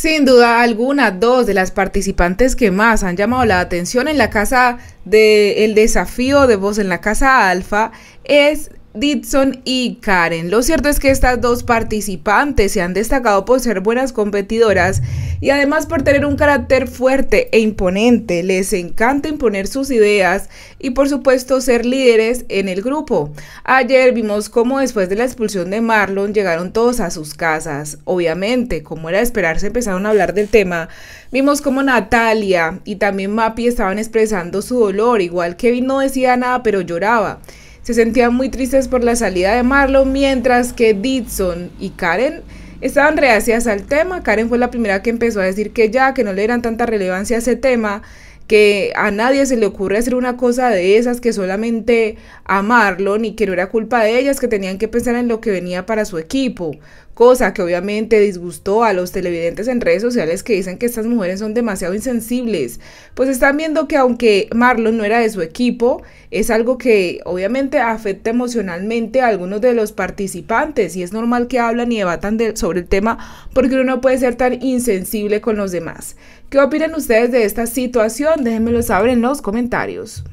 Sin duda alguna, dos de las participantes que más han llamado la atención en la casa del El desafío de voz en la casa alfa es Ditson y Karen. Lo cierto es que estas dos participantes se han destacado por ser buenas competidoras y además por tener un carácter fuerte e imponente. Les encanta imponer sus ideas y por supuesto ser líderes en el grupo. Ayer vimos cómo después de la expulsión de Marlon llegaron todos a sus casas. Obviamente, como era de esperarse, empezaron a hablar del tema. Vimos cómo Natalia y también Mappy estaban expresando su dolor, igual Kevin no decía nada pero lloraba se sentían muy tristes por la salida de Marlon, mientras que Ditson y Karen estaban reacias al tema. Karen fue la primera que empezó a decir que ya, que no le eran tanta relevancia a ese tema, que a nadie se le ocurre hacer una cosa de esas que solamente a Marlon y que no era culpa de ellas, que tenían que pensar en lo que venía para su equipo cosa que obviamente disgustó a los televidentes en redes sociales que dicen que estas mujeres son demasiado insensibles. Pues están viendo que aunque Marlon no era de su equipo, es algo que obviamente afecta emocionalmente a algunos de los participantes y es normal que hablan y debatan sobre el tema porque uno no puede ser tan insensible con los demás. ¿Qué opinan ustedes de esta situación? Déjenmelo saber en los comentarios.